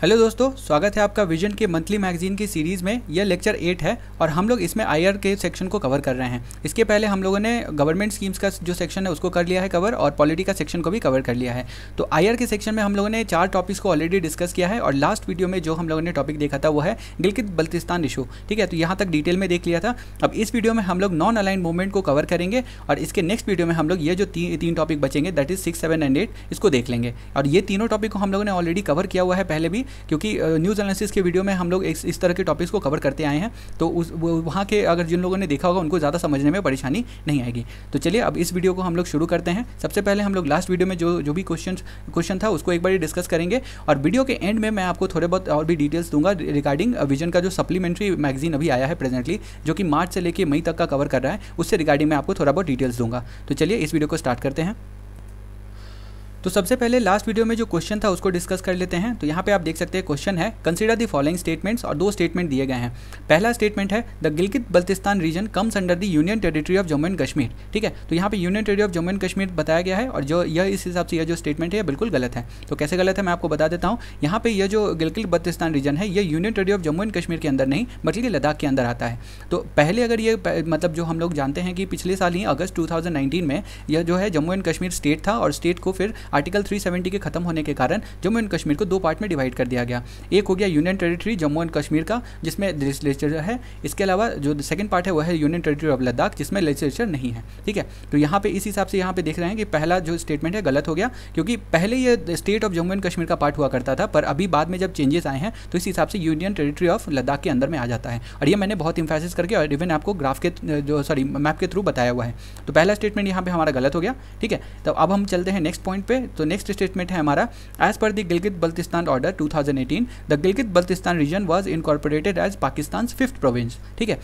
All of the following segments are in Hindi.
हेलो दोस्तों स्वागत है आपका विजन के मंथली मैगजीन की सीरीज़ में यह लेक्चर एट है और हम लोग इसमें आई के सेक्शन को कवर कर रहे हैं इसके पहले हम लोगों ने गवर्नमेंट स्कीम्स का जो सेक्शन है उसको कर लिया है कवर और पॉलिटी का सेक्शन को भी कवर कर लिया है तो आई के सेक्शन में हम लोगों ने चार टॉपिक्स को ऑलरेडी डिस्कस किया है और लास्ट वीडियो में जो हम लोगों ने टॉपिक देखा था वो है गिलगित बल्तिस्तान इशू ठीक है तो यहाँ तक डिटेल में देख लिया था अब इस वीडियो में हम लोग नॉन अलाइन मूवमेंट को कवर करेंगे और इसके नेक्स्ट वीडियो में हम लोग ये जो तीन टॉपिक बचेंगे that is six seven and eight इसको देख लेंगे और ये तीनों टॉपिक को हम लोगों ने ऑलरेडी कवर किया हुआ है पहले भी क्योंकि न्यूज़ एनालिसिस के वीडियो में हम लोग इस, इस तरह के टॉपिक्स को कवर करते आए हैं तो उस वहाँ के अगर जिन लोगों ने देखा होगा उनको ज़्यादा समझने में परेशानी नहीं आएगी तो चलिए अब इस वीडियो को हम लोग शुरू करते हैं सबसे पहले हम लोग लास्ट वीडियो में जो जो भी क्वेश्चन क्वेश्चन था उसको एक बार डिस्कस करेंगे और वीडियो के एंड में मैं आपको थोड़े बहुत और भी डिटेल्स दूंगा रिगार्डिंग विजन का जो सप्लीमेंट्री मैगजीन अभी आया है प्रेजेंटली जो कि मार्च से लेकर मई तक का कवर कर रहा है उससे रिगार्डिंग मैं आपको थोड़ा बहुत डिटेल्स दूंगा तो चलिए इस वीडियो को स्टार्ट करते हैं तो सबसे पहले लास्ट वीडियो में जो क्वेश्चन था उसको डिस्कस कर लेते हैं तो यहाँ पे आप देख सकते हैं क्वेश्चन है कंसीडर दी फॉलोइंग स्टेटमेंट्स और दो स्टेटमेंट दिए गए हैं पहला स्टेटमेंट है the Gilgit Baltistan region comes under the union territory of Jammu and Kashmir ठीक है तो यहाँ पे union territory of Jammu and Kashmir बताया गया है और जो यह इस हिसाब से यह जो स्टेटमेंट है यह बिल्कुल गलत है तो कैसे गलत है मैं आपको बता देता हूँ यहाँ पे यह जो गिलगित बल्तिस्तान रीजन है यह union territory of Jammu and Kashmir के अंदर नहीं बल्कि लद्दाख के अंदर आता है तो पहले अगर ये मतलब जो हम लोग जानते हैं कि पिछले साल ही अगस्त टू में यह जो है जम्मू एंड कश्मीर स्टेट था और स्टेट को फिर आर्टिकल 370 के खत्म होने के कारण जम्मू एंड कश्मीर को दो पार्ट में डिवाइड कर दिया गया एक हो गया union territory Jammu and Kashmir का जिसमें लेजिस्लेचर है इसके अलावा जो सेकंड पार्ट है वह है यूनियन टेरिटरी ऑफ लद्दाख जिसमें लेजिस्लेचर नहीं है ठीक है तो यहाँ पे इस हिसाब से यहाँ पे देख रहे हैं कि पहला जो स्टेटमेंट है गलत हो गया क्योंकि पहले यह state of Jammu and Kashmir का पार्ट हुआ करता था पर अभी बाद में जब चेंजेस आए हैं तो इस हिसाब से यूनियन टेरिटरी ऑफ लद्दाख के अंदर में आ जाता है और यह मैंने बहुत इंफेसिस करके और इवन आपको ग्राफ के जो सॉरी मैप के थ्रू बताया हुआ है तो पहला स्टेटमेंट यहाँ पे हमारा गलत हो गया ठीक है तो अब हम चलते हैं नेक्स्ट पॉइंट पे पे तो नेक्स्ट स्टेटमेंट है हमारा as per the Gilgit Baltistan order 2018 the Gilgit Baltistan region was incorporated as Pakistan fifth province ठीक है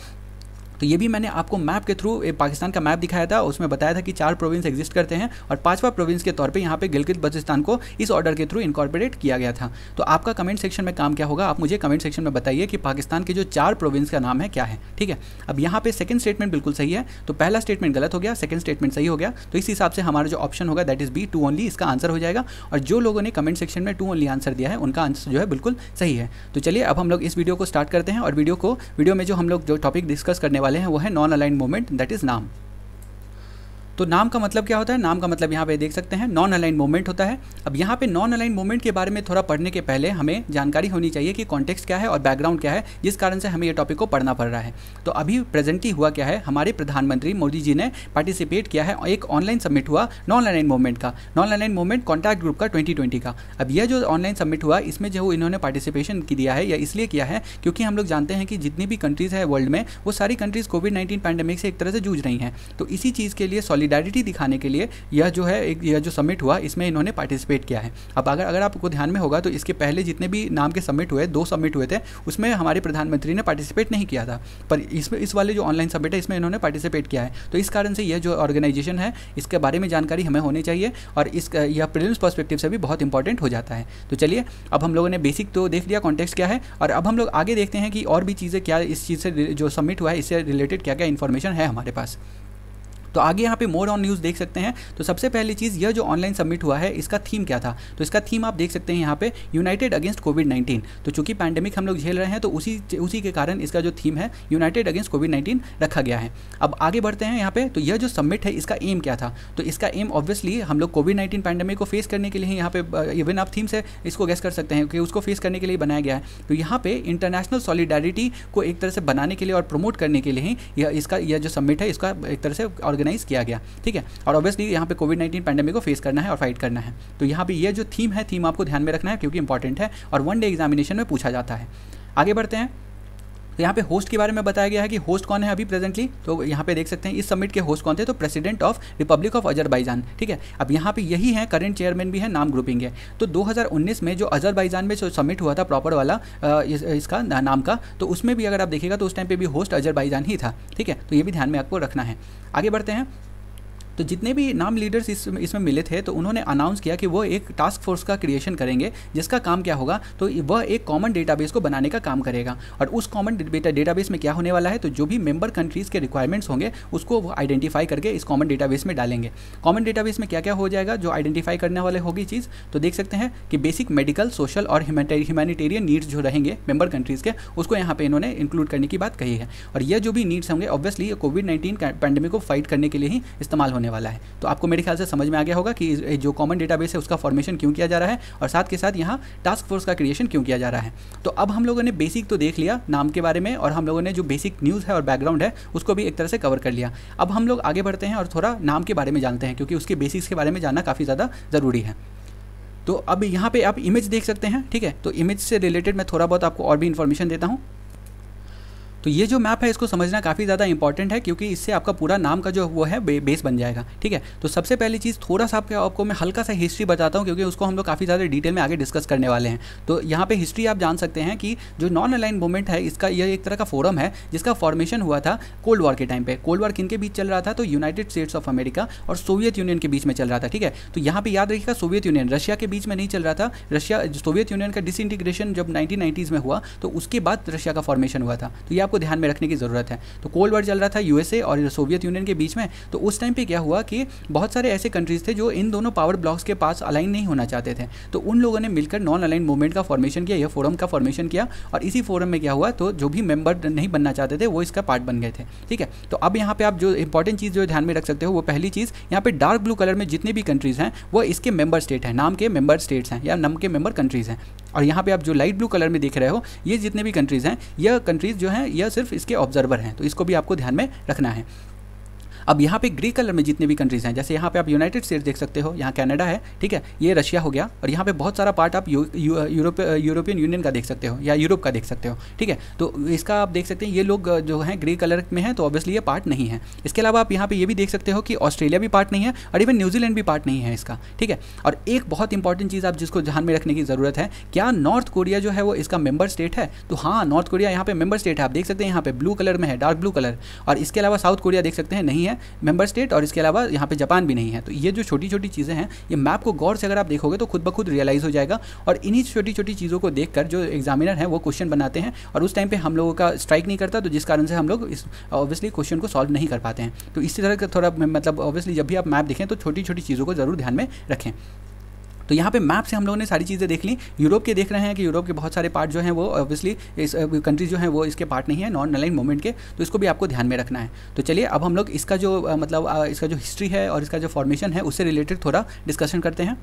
तो ये भी मैंने आपको मैप के थ्रू पाकिस्तान का मैप दिखाया था उसमें बताया था कि चार प्रोविंस एग्जिस्ट करते हैं और पांचवा प्रोविंस के तौर पर यहाँ पर गिलगित बल्चिस्तान को इस ऑर्डर के थ्रू इनकॉर्पोरेट किया गया था तो आपका कमेंट सेक्शन में काम क्या होगा आप मुझे कमेंट सेक्शन में बताइए कि पाकिस्तान के जो चार प्रोविंस का नाम है क्या है ठीक है अब यहाँ पे सेकंड स्टेटमेंट बिल्कुल सही है तो पहला स्टेटमेंट गलत हो गया सेकंड स्टेटमेंट सही हो गया तो इस हिसाब से हमारा जो ऑप्शन होगा that is B two only इसका आंसर हो जाएगा और जो लोगों ने कमेंट सेक्शन में टू ओनली आंसर दिया है उनका आंसर जो है बिल्कुल सही है तो चलिए अब हम लोग इस वीडियो को स्टार्ट करते हैं और वीडियो को वीडियो में जो हम लोग जो टॉपिक डिस्कस करने वाले वाले हैं वो है non aligned movement that is NAM तो नाम का मतलब क्या होता है नाम का मतलब यहाँ पे देख सकते हैं नॉन अलाइन मूवमेंट होता है अब यहाँ पे नॉन अलाइन मूवमेंट के बारे में थोड़ा पढ़ने के पहले हमें जानकारी होनी चाहिए कि कॉन्टेक्स्ट क्या है और बैकग्राउंड क्या है जिस कारण से हमें ये टॉपिक को पढ़ना पड़ रहा है तो अभी प्रेजेंटली हुआ क्या है हमारे प्रधानमंत्री मोदी जी ने पार्टिसिपेट किया है एक ऑनलाइन सबमिट हुआ नॉन अलाइन मूवमेंट का non align movement contact group का ट्वेंटी का अब यह जो ऑनलाइन सबमिट हुआ इसमें जो इन्होंने पार्टिसिपेशन दिया है या इसलिए किया है क्योंकि हम लोग जानते हैं कि जितनी भी कंट्रीज़ है वर्ल्ड में वो सारी कंट्रीज़ कोविड नाइन्टीन पैंडेमिक से एक तरह से जूझ रही हैं तो इसी चीज़ के लिए सॉल्व सॉलिडारिटी दिखाने के लिए यह जो है एक यह जो समिट हुआ इसमें इन्होंने पार्टिसिपेट किया है अब अगर अगर आपको ध्यान में होगा तो इसके पहले जितने भी नाम के सबमिट हुए दो सबमिट हुए थे उसमें हमारे प्रधानमंत्री ने पार्टिसिपेट नहीं किया था पर इसमें इस वाले जो ऑनलाइन सबमिट है इसमें इन्होंने पार्टिसिपेट किया है तो इस कारण से यह जो ऑर्गेनाइजेशन है इसके बारे में जानकारी हमें होनी चाहिए और इस यह प्रिलिम्स पर्सपेक्टिव से भी बहुत इंपॉर्टेंट हो जाता है तो चलिए अब हम लोगों ने बेसिक तो देख लिया कॉन्टेक्स्ट क्या है और अब हम लोग आगे देखते हैं कि और भी चीज़ें क्या इस चीज़ से जो सबमिट हुआ है इससे रिलेटेड क्या क्या इन्फॉर्मेशन है हमारे पास तो आगे यहाँ पे मोर ऑन न्यूज़ देख सकते हैं तो सबसे पहली चीज़ यह जो ऑनलाइन सबमिट हुआ है इसका थीम क्या था तो इसका थीम आप देख सकते हैं यहाँ पे यूनाइटेड अगेंस्ट कोविड नाइन्टीन तो चूंकि पैंडेमिक हम लोग झेल रहे हैं तो उसी उसी के कारण इसका जो थीम है यूनाइटेड अगेंस्ट कोविड नाइन्टीन रखा गया है अब आगे बढ़ते हैं यहाँ पे तो यह जो सबमिट है इसका एम क्या था तो इसका एम ऑब्वियसली हम लोग कोविड नाइन्टीन पैंडेमिक को फेस करने के लिए यहाँ पे इवन आप थीम से इसको गेस कर सकते हैं कि उसको फेस करने के लिए बनाया गया है तो यहाँ पे इंटरनेशनल सॉलिडारिटी को एक तरह से बनाने के लिए और प्रमोट करने के लिए ही यह इसका यह जो सबमिट है इसका एक तरह से ऑर्गे ऑर्गेनाइज किया गया ठीक है और ऑब्वियसली यहाँ पे कोविड नाइन्टीन पैंडेमिक को फेस करना है और फाइट करना है तो यहाँ पे ये जो थीम है थीम आपको ध्यान में रखना है क्योंकि इंपॉर्टेंट है और वन डे एग्जामिनेशन में पूछा जाता है आगे बढ़ते हैं तो यहाँ पे होस्ट के बारे में बताया गया है कि होस्ट कौन है अभी प्रेजेंटली तो यहाँ पे देख सकते हैं इस समिट के होस्ट कौन थे तो president of republic of Azerbaijan ठीक है अब यहाँ पे यही है करंट चेयरमैन भी है नाम ग्रुपिंग है तो 2019 में जो अजरबैजान में जो समिट हुआ था प्रॉपर वाला इस, इसका नाम का तो उसमें भी अगर आप देखिएगा तो उस टाइम पर भी होस्ट अजरबाइजान ही था ठीक है तो ये भी ध्यान में आपको रखना है आगे बढ़ते हैं तो जितने भी नाम लीडर्स इस इसमें मिले थे तो उन्होंने अनाउंस किया कि वो एक टास्क फोर्स का क्रिएशन करेंगे जिसका काम क्या होगा तो वह एक कॉमन डेटाबेस को बनाने का काम करेगा और उस कॉमन डेटाबेस में क्या होने वाला है तो जो भी मेंबर कंट्रीज़ के रिक्वायरमेंट्स होंगे उसको वो आइडेंटिफाई करके इस कॉमन डेटाबेस में डालेंगे कॉमन डेटाबेस में क्या क्या हो जाएगा जो आइडेंटिफाई करने वाले होगी चीज़ तो देख सकते हैं कि बेसिक मेडिकल सोशल और ह्यूमैनिटेरियन नीड्स जो रहेंगे मेंबर कंट्रीज़ के उसको यहाँ पे इन्होंने इंक्लूड करने की बात कही है और यह जो भी नीड्स होंगे ऑब्वियसली कोविड नाइन्टीन पैंडेमिक को फाइट करने के लिए ही इस्तेमाल होने होने वाला है तो आपको मेरे ख्याल से समझ में आ गया होगा कि जो कॉमन डेटाबेस है उसका फॉर्मेशन क्यों किया जा रहा है और साथ के साथ यहाँ टास्क फोर्स का क्रिएशन क्यों किया जा रहा है तो अब हम लोगों ने बेसिक तो देख लिया नाम के बारे में और हम लोगों ने जो बेसिक न्यूज़ है और बैकग्राउंड है उसको भी एक तरह से कवर कर लिया अब हम लोग आगे बढ़ते हैं और थोड़ा नाम के बारे में जानते हैं क्योंकि उसके बेसिक्स के बारे में जानना काफ़ी ज़्यादा ज़रूरी है तो अब यहाँ पे आप इमेज देख सकते हैं ठीक है तो इमेज से रिलेटेड मैं थोड़ा बहुत आपको और भी इन्फॉर्मेशन देता हूँ तो ये जो मैप है इसको समझना काफ़ी ज़्यादा इंपॉर्टेंट है क्योंकि इससे आपका पूरा नाम का जो वो है बे, बेस बन जाएगा ठीक है तो सबसे पहली चीज़ थोड़ा सा आपके आपको मैं हल्का सा हिस्ट्री बताता हूँ क्योंकि उसको हम लोग काफ़ी ज़्यादा डिटेल में आगे डिस्कस करने वाले हैं तो यहाँ पर हिस्ट्री आप जान सकते हैं कि जो नॉन अलाइन मूवमेंट है इसका यह एक तरह का फोरम है जिसका फॉर्मेशन हुआ था कोल्ड वॉर के टाइम पर कोल्ड वॉर किन के बीच चल रहा था तो यूनाइटेड स्टेट्स ऑफ अमेरिका और सोवियत यूनियन के बीच में चल रहा था ठीक है तो यहाँ पर याद रखिएगा सोवियत यूनियन रशिया के बीच में नहीं चल रहा था रशिया सोवियत यूनियन का डिसइंटीग्रेशन जब नाइनटीन में हुआ तो उसके बाद रशिया का फॉर्मेशन हुआ था तो ये आप आपको ध्यान में रखने की ज़रूरत है तो कोल्ड वॉर चल रहा था यूएसए और सोवियत यूनियन के बीच में तो उस टाइम पर क्या हुआ कि बहुत सारे ऐसे कंट्रीज़ थे जो इन दोनों पावर ब्लॉक्स के पास अलाइन नहीं होना चाहते थे तो उन लोगों ने मिलकर नॉन अलाइन मूवमेंट का फॉर्मेशन किया या फोरम का फॉर्मेशन किया और इसी फोरम में क्या हुआ तो जो भी मेंबर नहीं बनना चाहते थे वो इसका पार्ट बन गए थे ठीक है तो अब यहाँ पे आप जो इंपॉर्टेंट चीज़ जो ध्यान में रख सकते हो वो पहली चीज़ यहाँ पे डार्क ब्लू कलर में जितने भी कंट्रीज़ हैं वो इसके मेंबर स्टेट हैं नाम के मेंबर स्टेट्स हैं या नम के मेंबर कंट्रीज़ हैं और यहाँ पे आप जो लाइट ब्लू कलर में देख रहे हो ये जितने भी कंट्रीज़ हैं यह कंट्रीज़ जो हैं यह सिर्फ इसके ऑब्जर्वर हैं तो इसको भी आपको ध्यान में रखना है अब यहाँ पे ग्रे कलर में जितने भी कंट्रीज हैं जैसे यहाँ पे आप यूनाइटेड स्टेट्स देख सकते हो यहाँ कनाडा है ठीक है ये रशिया हो गया और यहाँ पे बहुत सारा पार्ट आप यूरोप यूरोपियन यूनियन का देख सकते हो या यूरोप का देख सकते हो ठीक है तो इसका आप देख सकते हैं ये लोग जो है ग्रे कलर में है तो ऑब्वियसली ये पार्ट नहीं है इसके अलावा आप यहाँ पर ये भी देख सकते हो कि ऑस्ट्रेलिया भी पार्ट नहीं है और इवन न्यूजीलैंड भी पार्ट नहीं है इसका ठीक है और एक बहुत इंपॉर्टेंट चीज़ आप जिसको ध्यान में रखने की ज़रूरत है क्या नॉर्थ कोरिया जो है वो इसका मेंबर स्टेट है तो हाँ नॉर्थ कोरिया यहाँ पे मेंबर स्टेट है आप देख सकते हैं यहाँ पे ब्लू कलर में है डार्क ब्लू कलर और इसके अलावा साउथ कोरिया देख सकते हैं नहीं है है मेंबर स्टेट और इसके अलावा यहाँ पे जापान भी नहीं है तो ये जो छोटी छोटी चीज़ें हैं ये मैप को गौर से अगर आप देखोगे तो खुद ब खुद रियलाइज़ हो जाएगा और इन्हीं छोटी छोटी चीज़ों को देख जो एग्जामिनर है वो क्वेश्चन बनाते हैं और उस टाइम पर हम लोगों का स्ट्राइक नहीं करता तो जिस कारण से हम लोग इस ऑब्वियसली क्वेश्चन को सॉल्व नहीं कर पाते हैं तो इसी तरह का थोड़ा मतलब ऑब्वियसली जब भी आप मैप देखें तो छोटी छोटी चीज़ों को ज़रूर ध्यान में रखें तो यहाँ पे मैप से हम लोगों ने सारी चीज़ें देख ली यूरोप के देख रहे हैं कि यूरोप के बहुत सारे पार्ट जो हैं वो ऑब्वियसली इस कंट्रीज जो हैं वो इसके पार्ट नहीं है नॉन अलाइन मूवमेंट के तो इसको भी आपको ध्यान में रखना है तो चलिए अब हम लोग इसका जो मतलब इसका जो हिस्ट्री है और इसका जो फॉर्मेशन है उससे रिलेटेड थोड़ा डिस्कशन करते हैं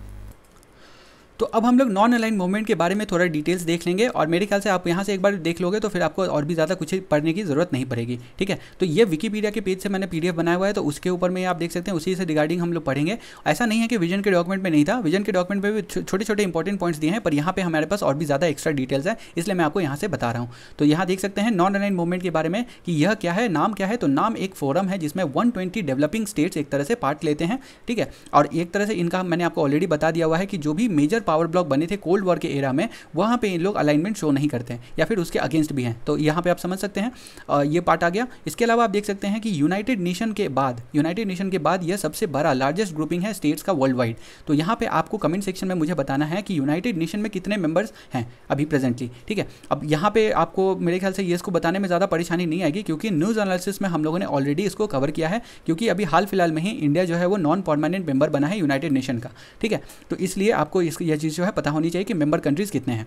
तो अब हम लोग नॉन अलाइन मूवमेंट के बारे में थोड़ा डिटेल्स देख लेंगे और मेरे ख्याल से आप यहाँ से एक बार देख लोगे तो फिर आपको और भी ज़्यादा कुछ पढ़ने की ज़रूरत नहीं पड़ेगी ठीक है तो ये विकीपीडिया के पेज से मैंने पीडीएफ बनाया हुआ है तो उसके ऊपर में आप देख सकते हैं उसी से रिगार्डिंग हम लोग पढ़ेंगे ऐसा नहीं है कि विजन के डॉक्यूमेंट में नहीं था विजन के डॉक्यूमेंट में भी छोटे छोटे इंपॉर्टेंट पॉइंट्स दिए हैं पर यहाँ पर हमारे पास और भी ज़्यादा एक्स्ट्रा डिटेल्स है इसलिए मैं आपको यहाँ से बता रहा हूँ तो यहाँ देख सकते हैं नॉन अलाइन मूवमेंट के बारे में कि यह क्या है नाम क्या है तो नाम एक फोरम है जिसमें ट्वेंटी डेवलपिंग स्टेट्स एक तरह से पार्ट लेते हैं ठीक है और एक तरह से इनका मैंने आपको ऑलरेडी बता दिया हुआ है कि जो भी मेजर पावर ब्लॉक बने थे कोल्ड वॉर के एरा में वहाँ पे इन लोग अलाइनमेंट शो नहीं करते हैं या फिर उसके अगेंस्ट भी हैं तो यहाँ पे आप समझ सकते हैं आ, ये पार्ट आ गया इसके अलावा आप देख सकते हैं कि यूनाइटेड नेशन के बाद यूनाइटेड नेशन के बाद यह सबसे बड़ा लार्जेस्ट ग्रुपिंग है स्टेट्स का वर्ल्ड वाइड तो यहाँ पर आपको कमेंट सेक्शन में मुझे बताना है कि यूनाइटेड नेशन में कितने मेम्बर्स हैं अभी प्रेजेंटली ठीक है अब यहाँ पर आपको मेरे ख्याल से ये इसको बताने में ज़्यादा परेशानी नहीं आएगी क्योंकि न्यूज़ एनालिसिस में हम लोगों ने ऑलरेडी इसको कवर किया है क्योंकि अभी हाल फिलहाल में ही इंडिया जो है वो नॉन परमानेंट मेंबर बना है यूनाइटेड नेशन का ठीक है तो इसलिए आपको इस यह चीज़ जो है पता होनी चाहिए कि मेम्बर कंट्रीज़ कितने हैं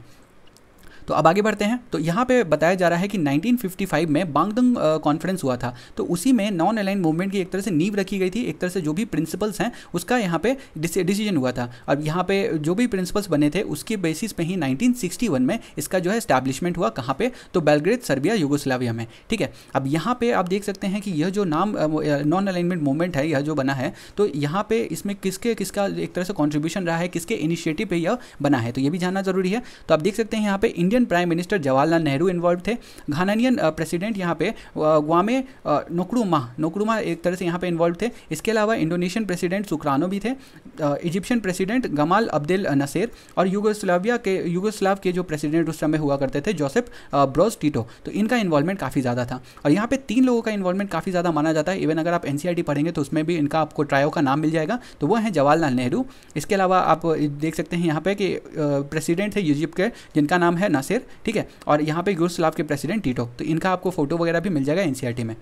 तो अब आगे बढ़ते हैं तो यहाँ पे बताया जा रहा है कि 1955 में बांगदंग कॉन्फ्रेंस हुआ था तो उसी में नॉन अलाइन मूवमेंट की एक तरह से नींव रखी गई थी एक तरह से जो भी प्रिंसिपल्स हैं उसका यहाँ पे डिसीजन हुआ था अब यहाँ पे जो भी प्रिंसिपल्स बने थे उसके बेसिस पे ही 1961 में इसका जो है स्टैब्लिशमेंट हुआ कहाँ पे तो बेलग्रेड सर्बिया युगोस्लाविया में ठीक है अब यहाँ पे आप देख सकते हैं कि यह जो नाम नॉन अलाइनमेंट मूवमेंट है यह जो बना है तो यहाँ पे इसमें किसके किसका एक तरह से कॉन्ट्रीब्यूशन रहा है किसके इनिशिएटिव पे यह बना है तो ये भी जानना जरूरी है तो आप देख सकते हैं यहाँ पे India Indian prime minister Jawaharlal Nehru involve थे घानानियन प्रेसिडेंट यहाँ पे ग्वामे नोकड़ूमा नोकड़ूमा एक तरह से यहाँ पे इन्वॉल्व थे इसके अलावा इंडोनेशियन प्रेसिडेंट सुक्रानो भी थे Egyptian president Gamal Abdel Nasser और यूगोस्लाविया के यूगोस्लाव के जो प्रेसिडेंट उस समय हुआ करते थे जोसेफ ब्रोज टीटो तो इनका इन्वॉल्वमेंट काफ़ी ज़्यादा था और यहाँ पे तीन लोगों का इन्वॉल्वमेंट काफ़ी ज़्यादा माना जाता है इवन अगर आप एन पढ़ेंगे तो उसमें भी इनका आपको ट्रायो का नाम मिल जाएगा तो वो हैं जवाहरलाल नेहरू इसके अलावा आप देख सकते हैं यहाँ पे कि प्रेसिडेंट थे यूजिप के जिनका नाम है नासिर ठीक है और यहाँ पे यूसलाव के प्रेसिडेंट टीटो तो इनका आपको फोटो वगैरह भी मिल जाएगा एन में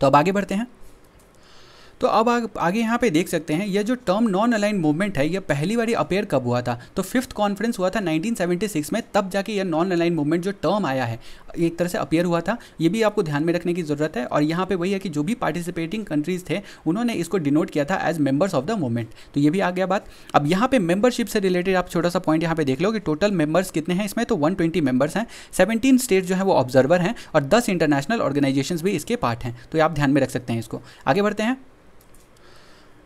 तो अब आगे बढ़ते हैं तो अब आ, आगे यहाँ पे देख सकते हैं यह जो टर्म नॉन अलाइन मूवमेंट है यह पहली बार अपेयर कब हुआ था तो फिफ्थ कॉन्फ्रेंस हुआ था 1976 में तब जाके यह नॉन अलाइन मूवमेंट जो टर्म आया है एक तरह से अपेयर हुआ था ये भी आपको ध्यान में रखने की ज़रूरत है और यहाँ पे वही है कि जो भी पार्टिसिपेटिंग कंट्रीज थे उन्होंने इसको डिनोट किया था as members of the movement तो ये भी आ गया बात अब यहाँ पे मेंबरशिप से रिलेटेड आप छोटा सा पॉइंट यहाँ पे देख लो कि टोटल मेंबर्स कितने हैं इसमें तो वन ट्वेंटी मेंबर्स हैं सेवेंटीन स्टेट जो है वो ऑब्जर्वर हैं और दस इंटरनेशनल ऑर्गेनाइजेशन भी इसके पार्ट हैं तो आप ध्यान में रख सकते हैं इसको आगे बढ़ते हैं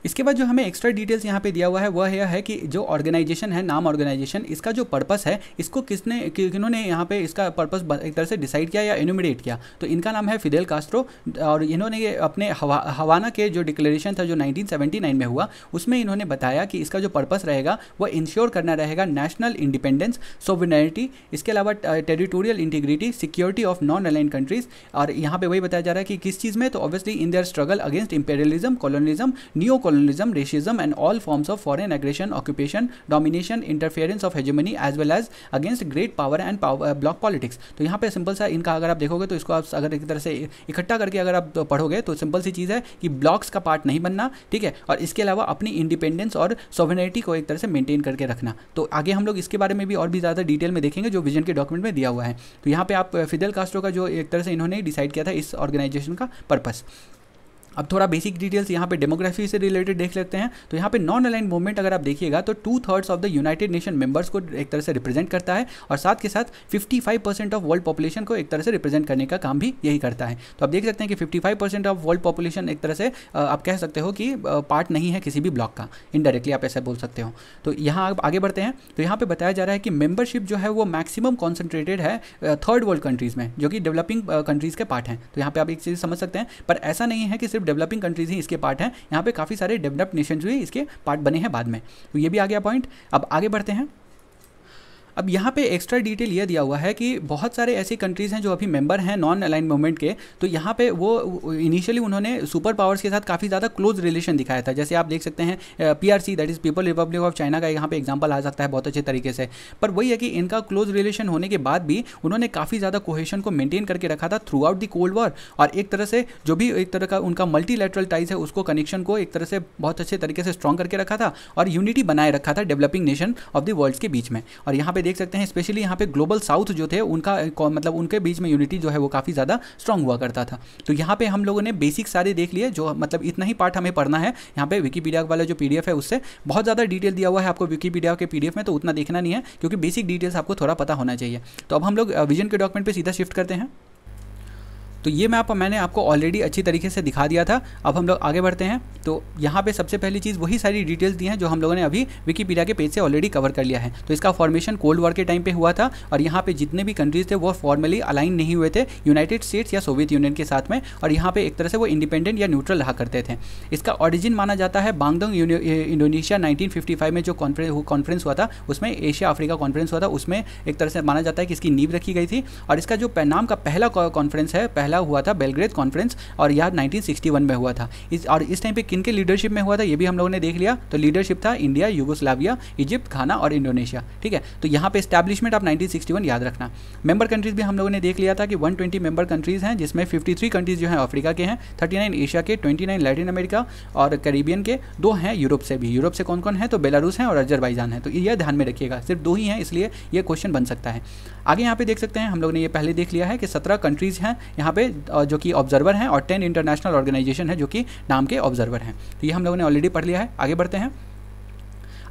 इसके बाद जो हमें एक्स्ट्रा डिटेल्स यहाँ पे दिया हुआ है वह यह है कि जो ऑर्गेनाइजेशन है नाम ऑर्गेनाइजेशन इसका जो पर्पस है इसको किसने किन्होंने यहाँ पे इसका पर्पस एक तरह से डिसाइड किया या एनुमिनेट किया तो इनका नाम है फिदेल कास्ट्रो और इन्होंने अपने हवा हवाना के जो डिक्लेरेशन था जो नाइनटीन में हुआ उसमें इन्होंने बताया कि इसका जो पर्पस रहेगा वह इंश्योर करना रहेगा नेशनल इंडिपेंडेंस सोविनिटी इसके अलावा territorial integrity security of non align countries और यहाँ पे वही बताया जा रहा है कि किस चीज़ में तो obviously in their struggle against imperialism colonialism neo colonialism, racism, and all forms of foreign aggression, occupation, domination, interference of hegemony as well as against great power and power, uh, block politics. तो यहाँ पे सिंपल सा इनका अगर आप देखोगे तो इसको आप अगर एक तरह से इकट्ठा करके अगर आप पढ़ोगे तो सिंपल सी चीज़ है कि ब्लॉक्स का पार्ट नहीं बनना ठीक है और इसके अलावा अपनी इंडिपेंडेंस और सोवेनिटी को एक तरह से मेंटेन करके रखना तो आगे हम लोग इसके बारे में भी और भी ज़्यादा डिटेल में देखेंगे जो विजन के डॉक्यूमेंट में दिया हुआ है तो यहाँ पे आप फिदल uh, कास्ट्रो का जो एक तरह से इन्होंने डिसाइड किया था इस ऑर्गेनाइजेशन का पर्पज़ अब थोड़ा बेसिक डिटेल्स यहाँ पे डेमोग्राफी से रिलेटेड देख लेते हैं तो यहाँ पे नॉन अलाइन मूवमेंट अगर आप देखिएगा तो two thirds of the United Nation members को एक तरह से रिप्रेजेंट करता है और साथ के साथ 55 परसेंट ऑफ वर्ल्ड पॉपुलेशन को एक तरह से रिप्रेजेंट करने का काम भी यही करता है तो आप देख सकते हैं कि fifty percent of world population एक तरह से आप कह सकते हो कि पार्ट नहीं है किसी भी ब्लॉक का इनडायरेक्टली आप ऐसा बोल सकते हो तो यहाँ आप आगे बढ़ते हैं तो यहाँ पर बताया जा रहा है कि मेंबरशिप जो है वो मैक्सिमम कॉन्सेंट्रेटेड है थर्ड वर्ल्ड कंट्रीज़ में जो कि डेवलपिंग कंट्रीज़ के पार्ट हैं तो यहाँ पर आप एक चीज़ समझ सकते हैं पर ऐसा नहीं है कि सिर्फ सिर्फ डेवलपिंग कंट्रीज ही इसके पार्ट हैं यहाँ पे काफ़ी सारे डेवलप्ड नेशन भी इसके पार्ट बने हैं बाद में तो ये भी आ गया पॉइंट अब आगे बढ़ते हैं अब यहाँ पे एक्स्ट्रा डिटेल ये दिया हुआ है कि बहुत सारे ऐसी कंट्रीज़ हैं जो अभी मेंबर हैं नॉन अलाइन मूवमेंट के तो यहाँ पे वो इनिशियली उन्होंने सुपर पावर्स के साथ काफ़ी ज़्यादा क्लोज रिलेशन दिखाया था जैसे आप देख सकते हैं P R C that is people republic of China का यहाँ पे एग्जाम्पल आ सकता है बहुत अच्छे तरीके से पर वही है कि इनका क्लोज रिलेशन होने के बाद भी उन्होंने काफ़ी ज़्यादा कोहेशन को मेनटेन करके रखा था throughout the cold war और एक तरह से जो भी एक तरह का उनका मल्टीलेटरल टाइज है उसको कनेक्शन को एक तरह से बहुत अच्छे तरीके से स्ट्रॉन्ग करके रखा था और यूनिटी बनाए रखा था developing nation of the world के बीच में और यहाँ पे देख सकते हैं स्पेशली यहाँ पे ग्लोबल साउथ जो थे उनका मतलब उनके बीच में यूनिटी जो है वो काफ़ी ज़्यादा स्ट्रांग हुआ करता था तो यहाँ पे हम लोगों ने बेसिक सारे देख लिए जो मतलब इतना ही पार्ट हमें पढ़ना है यहाँ पे विकीपीडिया वाला जो पीडीएफ है उससे बहुत ज़्यादा डिटेल दिया हुआ है आपको विकीपीडिया के पीडीएफ में तो उतना देखना नहीं है क्योंकि बेसिक डिटेल्स आपको थोड़ा पता होना चाहिए तो अब हम लोग विजन के डॉक्यूमेंट पर सीधा शिफ्ट करते हैं तो ये मैप मैंने आपको ऑलरेडी अच्छी तरीके से दिखा दिया था अब हम लोग आगे बढ़ते हैं तो यहाँ पे सबसे पहली चीज़ वही सारी डिटेल्स दी हैं जो हम लोगों ने अभी विकीपीडिया के पेज से ऑलरेडी कवर कर लिया है तो इसका फॉर्मेशन कोल्ड वॉर के टाइम पे हुआ था और यहाँ पे जितने भी कंट्रीज थे वो फॉर्मली अलाइन नहीं हुए थे यूनाइटेड स्टेट्स या सोवियत यूनियन के साथ में और यहाँ पर एक तरह से वो इंडिपेंडेंट या न्यूट्रल रहा करते थे इसका ऑरिजिन माना जाता है बांगडोंग इंडोनेशिया नाइनटीन में जो कॉन्फ्रेंस हुआ था उसमें एशिया अफ्रीका कॉन्फ्रेंस हुआ था उसमें एक तरह से माना जाता है कि इसकी नींव रखी गई थी और इसका जो नाम का पहला कॉन्फ्रेंस है पहला पहला हुआ था बेलग्रेड कॉन्फ्रेंस और यह 1961 में हुआ था इस और इस टाइम पे किन के लीडरशिप में हुआ था ये भी हम लोगों ने देख लिया तो लीडरशिप था इंडिया यूगोस्लाविया इजिप्ट खाना और इंडोनेशिया ठीक है तो यहाँ पे स्टैब्लिशमेंट आप 1961 याद रखना मेंबर कंट्रीज भी हम लोगों ने देख लिया था कि 120 मेंबर कंट्रीज हैं जिसमें 53 कंट्रीज जो हैं अफ्रीका के हैं 39 एशिया के 29 लैटिन अमेरिका और करीबियन के दो हैं यूरोप से भी यूरोप से कौन कौन है तो बेलारूस हैं और अजरबाइजान है तो यह ध्यान में रखिएगा सिर्फ दो ही हैं इसलिए यह क्वेश्चन बन सकता है आगे यहाँ पे देख सकते हैं हम लोग ने ये पहले देख लिया है कि सत्रह कंट्रीज हैं यहाँ पे पे जो कि ऑब्जर्वर हैं और टेन इंटरनेशनल ऑर्गेनाइजेशन है जो कि नाम के ऑब्जर्वर हैं तो ये हम लोगों ने ऑलरेडी पढ़ लिया है आगे बढ़ते हैं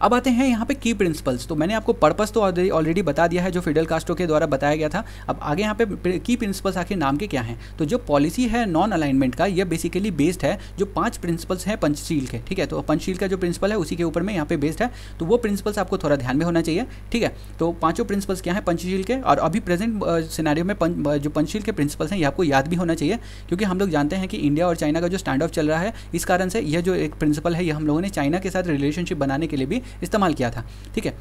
अब आते हैं यहाँ पे की प्रिंसिपल्स तो मैंने आपको पर्पस तो ऑलरेडी बता दिया है जो फिडल कास्टो के द्वारा बताया गया था अब आगे यहाँ पे की प्रिंसिपल्स आखिर नाम के क्या हैं तो जो पॉलिसी है नॉन अलाइनमेंट का यह बेसिकली बेस्ड है जो पांच प्रिंसिपल्स हैं पंचशील के ठीक है तो पंचशील का जो प्रिंसिपल है उसी के ऊपर में यहाँ पे बेस्ड है तो वो प्रिंसिपल्स आपको थोड़ा ध्यान में होना चाहिए ठीक है तो पांचों प्रिंसिपल्स क्या है पंचशील के और अभी प्रेजेंट सिनारियो में जो पंचशील के प्रिंसिपल्स हैं ये आपको याद भी होना चाहिए क्योंकि हम लोग जानते हैं कि इंडिया और चाइना का जो स्टैंड ऑफ चल रहा है इस कारण से यह जो एक प्रिंसिपल है यह हम लोगों ने चाइना के साथ रिलेशनशिप बनाने के लिए भी इस्तेमाल किया था ठीक है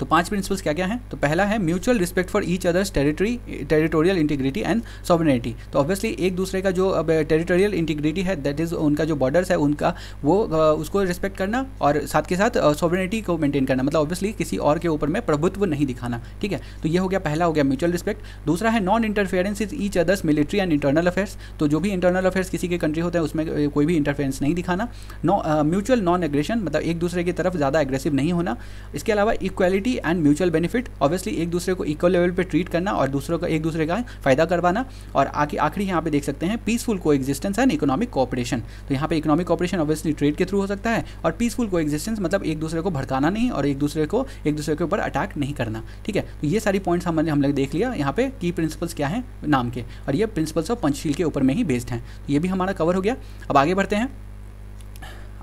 तो पांच प्रिंसिपल्स क्या क्या हैं तो पहला है mutual respect for each others territory territorial integrity and sovereignty तो ऑब्वियसली एक दूसरे का जो अब टेरिटोरियल इंटीग्रिटी है दैट इज़ उनका जो बॉर्डर्स है उनका वो उसको रिस्पेक्ट करना और साथ के साथ सॉवरेनिटी को मेंटेन करना मतलब ऑब्वियसली किसी और के ऊपर में प्रभुत्व नहीं दिखाना ठीक है तो ये हो गया पहला हो गया म्यूचुअल रिस्पेक्ट दूसरा है non interference is each others military and internal affairs तो जो भी इंटरनल अफेयर्स किसी के कंट्री होते हैं उसमें कोई भी इंटरफेरेंस नहीं दिखाना म्यूचुअल नॉन एग्रेशन मतलब एक दूसरे की तरफ ज़्यादा एग्रेसिव नहीं होना इसके अलावा equality equity and mutual benefit obviously एक दूसरे को इक्वल लेवल पे ट्रीट करना और दूसरों का एक दूसरे का फायदा करवाना और आगे आखिरी यहाँ पे देख सकते हैं पीसफुल को एग्जिस्टेंस एंड इकोनॉमिक कॉपरेशन तो यहाँ पे इकोनॉमिक कॉपरेशन ऑब्वियसली ट्रेड के थ्रू हो सकता है और पीसफुल को एग्जिस्टेंस मतलब एक दूसरे को भड़काना नहीं और एक दूसरे को एक दूसरे के ऊपर अटैक नहीं करना ठीक है तो ये सारी पॉइंट्स हमने हम लोग देख लिया यहाँ पे की प्रिंसिपल्स क्या है नाम के और ये प्रिंसिपल्स ऑफ पंचशील के ऊपर में ही बेस्ड हैं तो ये भी हमारा कवर हो गया अब आगे बढ़ते हैं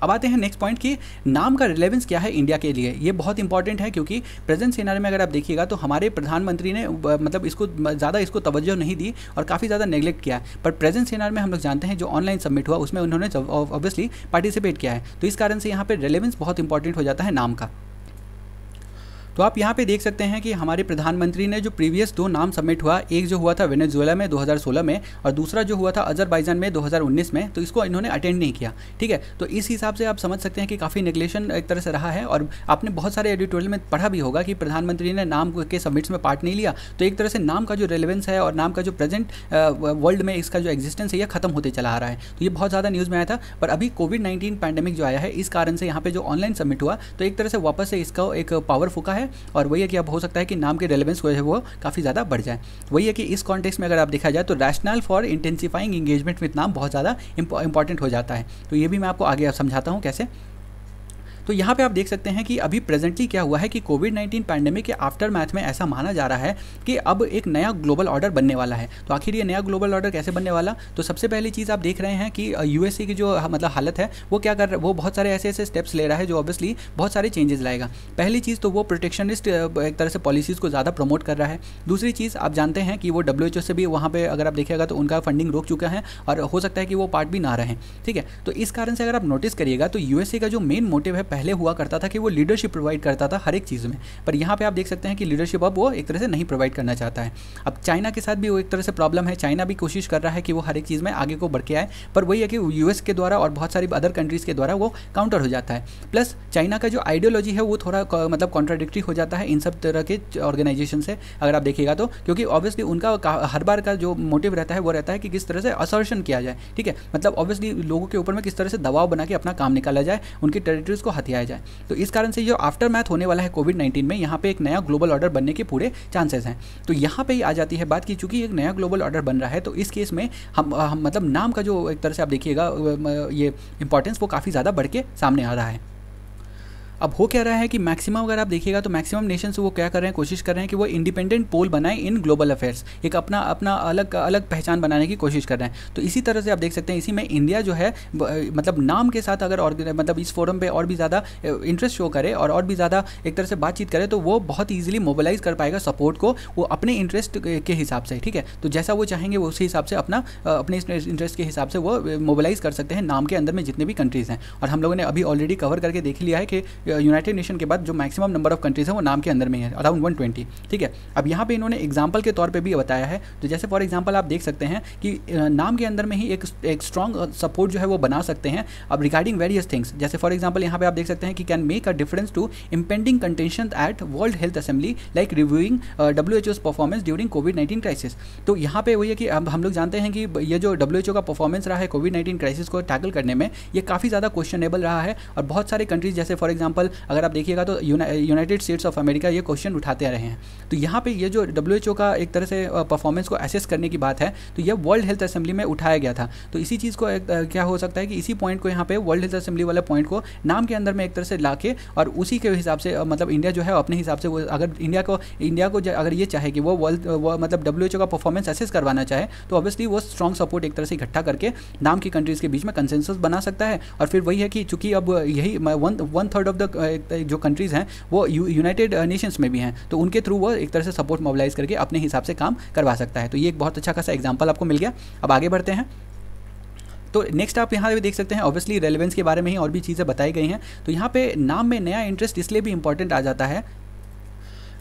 अब आते हैं नेक्स्ट पॉइंट कि नाम का रिलेवेंस क्या है इंडिया के लिए ये बहुत इंपॉर्टेंट है क्योंकि प्रेजेंट सिनारे में अगर आप देखिएगा तो हमारे प्रधानमंत्री ने मतलब इसको ज़्यादा इसको तवज्जो नहीं दी और काफ़ी ज़्यादा नेग्लेक्ट किया पर प्रेजेंट सिनारे में हम लोग जानते हैं जो ऑनलाइन सबमिट हुआ उसमें उन्होंने ऑब्वियसली पार्टिसिपेट किया है तो इस कारण से यहाँ पर रिलेवेंस बहुत इंपॉर्टेंट हो जाता है नाम का तो आप यहाँ पे देख सकते हैं कि हमारे प्रधानमंत्री ने जो प्रीवियस दो नाम सबमिट हुआ एक जो हुआ था वेनेजुएला में 2016 में और दूसरा जो हुआ था अजरबैजान में 2019 में तो इसको इन्होंने अटेंड नहीं किया ठीक है तो इस हिसाब से आप समझ सकते हैं कि काफ़ी निगलेशन एक तरह से रहा है और आपने बहुत सारे एडिटोरियल में पढ़ा भी होगा कि प्रधानमंत्री ने नाम के सबमिट्स में पार्ट नहीं लिया तो एक तरह से नाम का जो रेलिवेंस है और नाम का जो प्रेजेंट वर्ल्ड में इसका जो एग्जिस्टेंस है यह खत्म होते चला आ रहा है तो ये बहुत ज़्यादा न्यूज़ में आया था पर अभी कोविड नाइन्टीन पैंडेमिक जो आया है इस कारण से यहाँ पर जो ऑनलाइन सबमिट हुआ तो एक तरह से वापस से इसका एक पावर फूका है है और वही है कि अब हो सकता है कि नाम के रेलिवेंस को है वो काफ़ी ज़्यादा बढ़ जाए वही है कि इस कॉन्टेक्स में अगर आप देखा जाए तो rational for intensifying engagement with NAM बहुत ज़्यादा इंपॉर्टेंट हो जाता है तो ये भी मैं आपको आगे समझाता हूँ कैसे तो यहाँ पे आप देख सकते हैं कि अभी प्रेजेंटली क्या हुआ है कि कोविड नाइन्टीन पैंडेमिक के आफ्टर मैथ में ऐसा माना जा रहा है कि अब एक नया ग्लोबल ऑर्डर बनने वाला है तो आखिर ये नया ग्लोबल ऑर्डर कैसे बनने वाला तो सबसे पहली चीज़ आप देख रहे हैं कि यूएसए की जो मतलब हालत है वो क्या कर वो बहुत सारे ऐसे ऐसे स्टेप्स ले रहा है जो ऑब्वियसली बहुत सारे चेंजेस लाएगा पहली चीज़ तो वो प्रोटेक्शनिस्ट एक तरह से पॉलिसीज़ को ज़्यादा प्रमोट कर रहा है दूसरी चीज़ आप जानते हैं कि वो डब्ल्यू से भी वहाँ पर अगर आप देखिएगा तो उनका फंडिंग रोक चुका है और हो सकता है कि वो पार्ट भी ना रहे ठीक है तो इस कारण से अगर आप नोटिस करिएगा तो यूएसए का जो मेन मोटिव है पहले हुआ करता था कि वो लीडरशिप प्रोवाइड करता था हर एक चीज़ में पर यहाँ पे आप देख सकते हैं कि लीडरशिप अब वो एक तरह से नहीं प्रोवाइड करना चाहता है अब चाइना के साथ भी वो एक तरह से प्रॉब्लम है चाइना भी कोशिश कर रहा है कि वो हर एक चीज़ में आगे को बढ़ के आए पर वही है कि यूएस के द्वारा और बहुत सारी अदर कंट्रीज़ के द्वारा वो काउंटर हो जाता है प्लस चाइना का जो आइडियोलॉजी है वो थोड़ा मतलब कॉन्ट्राडिक्ट्री हो जाता है इन सब तरह के ऑर्गेनाइजेशन से अगर आप देखिएगा तो क्योंकि ऑब्वियसली उनका हर बार का जो मोटिव रहता है वो रहता है कि किस तरह से असर्शन किया जाए ठीक है मतलब ऑब्वियसली लोगों के ऊपर में किस तरह से दबाव बना के अपना काम निकाला जाए उनकी टेरिटरीज को आ जाए तो इस कारण से जो आफ्टर मैथ होने वाला है कोविड नाइन्टीन में यहाँ पे एक नया ग्लोबल ऑर्डर बनने के पूरे चांसेस हैं तो यहाँ पे ही आ जाती है बात कि चूंकि एक नया ग्लोबल ऑर्डर बन रहा है तो इस केस में हम, हम मतलब नाम का जो एक तरह से आप देखिएगा ये इंपॉर्टेंस वो काफ़ी ज़्यादा बढ़ के सामने आ रहा है अब हो क्या रहा है कि मैक्सिमम अगर आप देखिएगा तो मैक्सिमम नेशंस वो क्या कर रहे हैं कोशिश कर रहे हैं कि वो इंडिपेंडेंट पोल बनाएं इन ग्लोबल अफेयर्स एक अपना अपना अलग अलग पहचान बनाने की कोशिश कर रहे हैं तो इसी तरह से आप देख सकते हैं इसी में इंडिया जो है मतलब नाम के साथ अगर और मतलब इस फोरम पर और भी ज़्यादा इंटरेस्ट शो करे और, और भी ज़्यादा एक तरह से बातचीत करे तो वो बहुत ईजिली मोबालाइज़ कर पाएगा सपोर्ट को वो अपने इंटरेस्ट के हिसाब से ठीक है तो जैसा वो चाहेंगे वो उसी हिसाब से अपना अपने इंटरेस्ट के हिसाब से वो मोबालाइज कर सकते हैं नाम के अंदर में जितने भी कंट्रीज़ हैं और हम लोगों ने अभी ऑलरेडी कवर करके देख लिया है कि यूनाइटेड नेशन के बाद जो मैक्सिमम नंबर ऑफ कंट्रीज़ है वो नाम के अंदर में है अराउंड वन ट्वेंटी ठीक है अब यहाँ पे इन्होंने एग्जाम्पल के तौर पर भी बताया है तो जैसे फॉर एग्जाम्पल आप देख सकते हैं कि नाम के अंदर में ही एक एक स्ट्रॉन्ग सपोर्ट जो है वो बना सकते हैं अब रिगार्डिंग वेरियस थिंग्स जैसे फॉर एग्जाम्पल यहाँ पे आप देख सकते हैं कि can make a difference to impending contention at World Health Assembly like reviewing W H O's performance during Covid nineteen crisis तो यहाँ पे वही है कि अब हम लोग जानते हैं कि ये जो डब्ल्यू एच ओ का परफॉर्मेंस रहा है कोविड नाइन्टीन क्राइसिस को टैकल करने में ये काफ़ी ज़्यादा क्वेश्चनेबल रहा है और बहुत सारे कंट्रीज जैसे फॉर एग्जाम्पल एग्जाम्पल अगर आप देखिएगा तो यूनाइटेड स्टेट्स ऑफ अमेरिका ये क्वेश्चन उठाते रहे हैं तो यहाँ पर ये जो डब्ल्यू का एक तरह से परफॉर्मेंस को एसेस करने की बात है तो यह वर्ल्ड हेल्थ असेंबली में उठाया गया था तो इसी चीज़ को एक, क्या हो सकता है कि इसी पॉइंट को यहाँ पे वर्ल्ड हेल्थ असेंबली वाले पॉइंट को नाम के अंदर में एक तरह से ला और उसी के हिसाब से मतलब इंडिया जो है अपने हिसाब से वो अगर इंडिया को इंडिया को अगर ये चाहे कि वो वर्ल्ड मतलब डब्ल्यू का परफॉर्मेंस एसेस करवाना चाहे तो ऑब्वियसली वो स्ट्रॉन्ग सपोर्ट एक तरह से इकट्ठा करके नाम की कंट्रीज़ के बीच में कंसेंसस बना सकता है और फिर वही है कि चूंकि अब यही one one third of the the जो कंट्रीज़ हैं वो यूनाइटेड नेशंस में भी हैं तो उनके थ्रू वो एक तरह से सपोर्ट मोबिलाइज करके अपने हिसाब से काम करवा सकता है तो ये एक बहुत अच्छा खासा एग्जाम्पल आपको मिल गया अब आगे बढ़ते हैं तो नेक्स्ट आप यहाँ पे देख सकते हैं ऑब्वियसली रेलेवेंस के बारे में ही और भी चीज़ें बताई गई हैं तो यहाँ पे नाम में नया इंटरेस्ट इसलिए भी इंपॉर्टेंट आ जाता है